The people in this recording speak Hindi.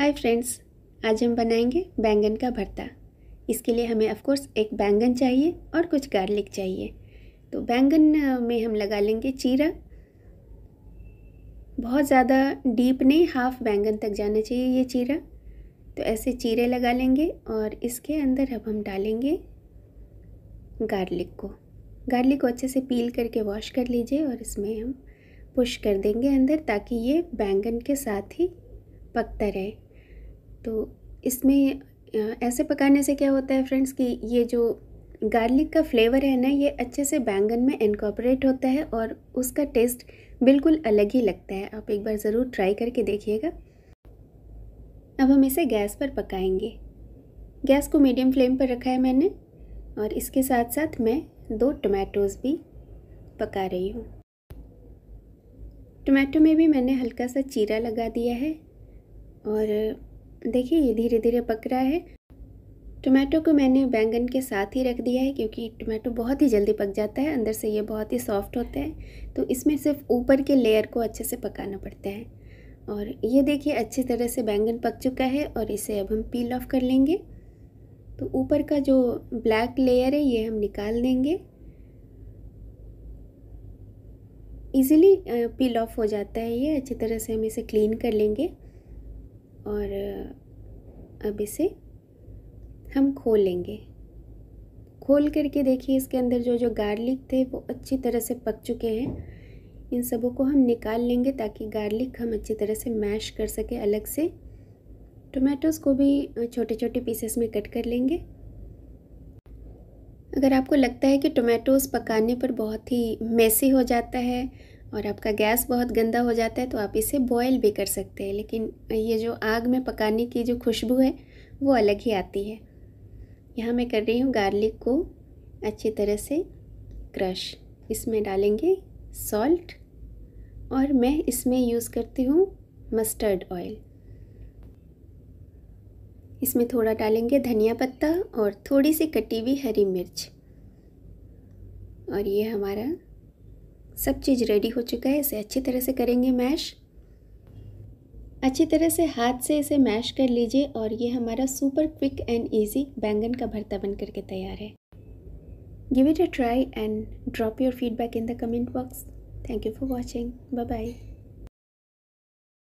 हाय फ्रेंड्स आज हम बनाएंगे बैंगन का भरता इसके लिए हमें ऑफ़ कोर्स एक बैंगन चाहिए और कुछ गार्लिक चाहिए तो बैंगन में हम लगा लेंगे चीरा बहुत ज़्यादा डीप नहीं हाफ बैंगन तक जाना चाहिए ये चीरा तो ऐसे चीरे लगा लेंगे और इसके अंदर अब हम डालेंगे गार्लिक को गार्लिक को अच्छे से पील करके वॉश कर लीजिए और इसमें हम पुश कर देंगे अंदर ताकि ये बैंगन के साथ ही पकता रहे तो इसमें ऐसे पकाने से क्या होता है फ्रेंड्स कि ये जो गार्लिक का फ्लेवर है ना ये अच्छे से बैंगन में इनकॉपरेट होता है और उसका टेस्ट बिल्कुल अलग ही लगता है आप एक बार ज़रूर ट्राई करके देखिएगा अब हम इसे गैस पर पकाएंगे गैस को मीडियम फ्लेम पर रखा है मैंने और इसके साथ साथ मैं दो टमाटोज़ भी पका रही हूँ टमाटो में भी मैंने हल्का सा चीरा लगा दिया है और देखिए ये धीरे धीरे पक रहा है टोमेटो को मैंने बैंगन के साथ ही रख दिया है क्योंकि टोमेटो बहुत ही जल्दी पक जाता है अंदर से ये बहुत ही सॉफ्ट होता है तो इसमें सिर्फ ऊपर के लेयर को अच्छे से पकाना पड़ता है और ये देखिए अच्छी तरह से बैंगन पक चुका है और इसे अब हम पील ऑफ कर लेंगे तो ऊपर का जो ब्लैक लेयर है ये हम निकाल देंगे इजीली पील ऑफ हो जाता है ये अच्छी तरह से हम इसे क्लीन कर लेंगे और अब इसे हम खोलेंगे खोल करके देखिए इसके अंदर जो जो गार्लिक थे वो अच्छी तरह से पक चुके हैं इन सबों को हम निकाल लेंगे ताकि गार्लिक हम अच्छी तरह से मैश कर सके अलग से टोमेटोज़ को भी छोटे छोटे पीसेस में कट कर लेंगे अगर आपको लगता है कि टोमेटोज़ पकाने पर बहुत ही मेसी हो जाता है और आपका गैस बहुत गंदा हो जाता है तो आप इसे बॉयल भी कर सकते हैं लेकिन ये जो आग में पकाने की जो खुशबू है वो अलग ही आती है यहाँ मैं कर रही हूँ गार्लिक को अच्छी तरह से क्रश इसमें डालेंगे सॉल्ट और मैं इसमें यूज़ करती हूँ मस्टर्ड ऑयल इसमें थोड़ा डालेंगे धनिया पत्ता और थोड़ी सी कटी हुई हरी मिर्च और ये हमारा सब चीज़ रेडी हो चुका है इसे अच्छी तरह से करेंगे मैश अच्छी तरह से हाथ से इसे मैश कर लीजिए और ये हमारा सुपर क्विक एंड इजी बैंगन का भरता बन करके तैयार है give it a try and drop your feedback in the comment box thank you for watching bye bye